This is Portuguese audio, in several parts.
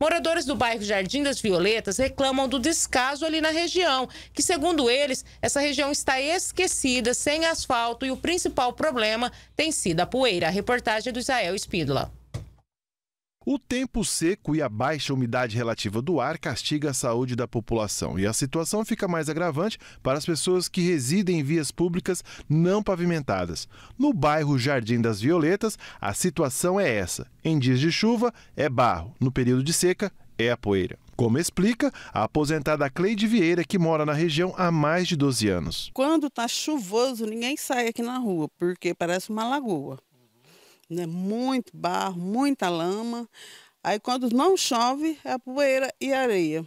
moradores do bairro Jardim das Violetas reclamam do descaso ali na região, que, segundo eles, essa região está esquecida, sem asfalto e o principal problema tem sido a poeira. A reportagem é do Israel Espíndola. O tempo seco e a baixa umidade relativa do ar castiga a saúde da população e a situação fica mais agravante para as pessoas que residem em vias públicas não pavimentadas. No bairro Jardim das Violetas, a situação é essa. Em dias de chuva, é barro, no período de seca, é a poeira. Como explica a aposentada Cleide Vieira, que mora na região há mais de 12 anos. Quando está chuvoso, ninguém sai aqui na rua, porque parece uma lagoa né? muito barro, muita lama. Aí quando não chove, é poeira e areia.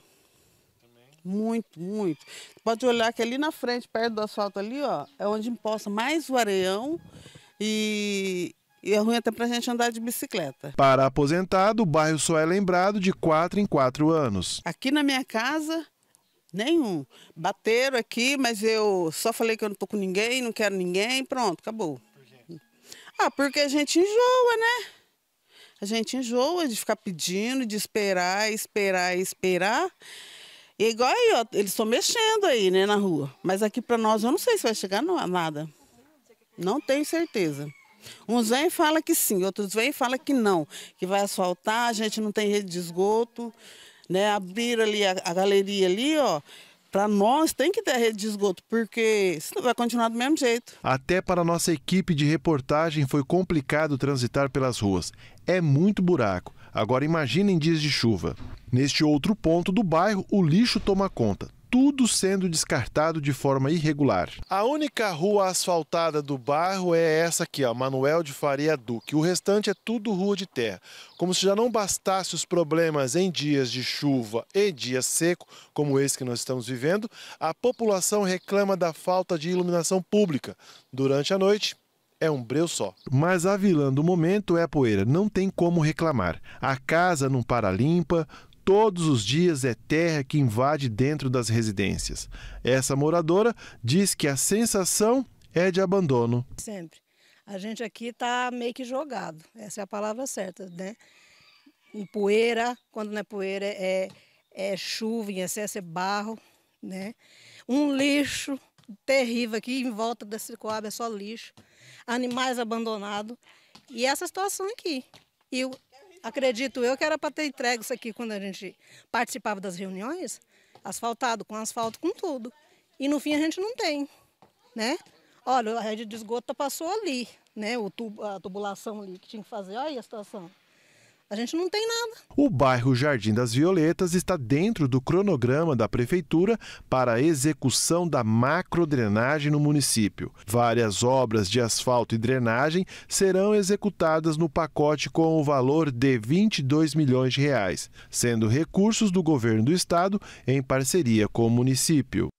Também. Muito, muito. Pode olhar que ali na frente, perto do asfalto ali, ó, é onde imposta mais o areião e, e é ruim até para a gente andar de bicicleta. Para aposentado, o bairro só é lembrado de quatro em quatro anos. Aqui na minha casa, nenhum. Bateram aqui, mas eu só falei que eu não tô com ninguém, não quero ninguém, pronto, acabou. Ah, porque a gente enjoa, né? A gente enjoa de ficar pedindo, de esperar, esperar, esperar. E igual aí, ó, eles estão mexendo aí, né, na rua. Mas aqui para nós, eu não sei se vai chegar nada. Não tenho certeza. Uns vêm e falam que sim, outros vêm e falam que não, que vai asfaltar, a gente não tem rede de esgoto, né? Abrir ali a, a galeria ali, ó, para nós tem que ter rede de esgoto, porque senão vai continuar do mesmo jeito. Até para nossa equipe de reportagem foi complicado transitar pelas ruas. É muito buraco. Agora imagina em dias de chuva. Neste outro ponto do bairro, o lixo toma conta tudo sendo descartado de forma irregular. A única rua asfaltada do bairro é essa aqui, ó, Manuel de Faria Duque. O restante é tudo rua de terra. Como se já não bastasse os problemas em dias de chuva e dias seco, como esse que nós estamos vivendo, a população reclama da falta de iluminação pública. Durante a noite, é um breu só. Mas a vilã do momento é a poeira, não tem como reclamar. A casa não para limpa, todos os dias é terra que invade dentro das residências. Essa moradora diz que a sensação é de abandono. Sempre. A gente aqui está meio que jogado, essa é a palavra certa, né? Em poeira, quando não é poeira, é, é chuva, em excesso é barro, né? Um lixo terrível aqui em volta desse coab, é só lixo, animais abandonados. E essa situação aqui. E acredito eu que era para ter entregue isso aqui quando a gente participava das reuniões, asfaltado, com asfalto, com tudo. E no fim a gente não tem, né? Olha, a rede de esgoto passou ali, né? O tubo, a tubulação ali que tinha que fazer, olha aí a situação. A gente não tem nada. O bairro Jardim das Violetas está dentro do cronograma da prefeitura para a execução da macro drenagem no município. Várias obras de asfalto e drenagem serão executadas no pacote com o valor de 22 milhões de reais, sendo recursos do governo do estado em parceria com o município.